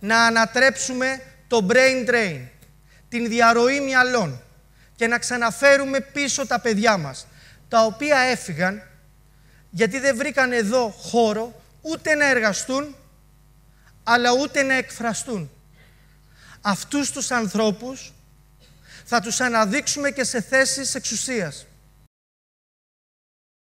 να ανατρέψουμε το brain drain, την διαρροή μυαλών και να ξαναφέρουμε πίσω τα παιδιά μας, τα οποία έφυγαν γιατί δεν βρήκαν εδώ χώρο ούτε να εργαστούν, αλλά ούτε να εκφραστούν. Αυτούς τους ανθρώπους θα τους αναδείξουμε και σε θέσεις εξουσίας.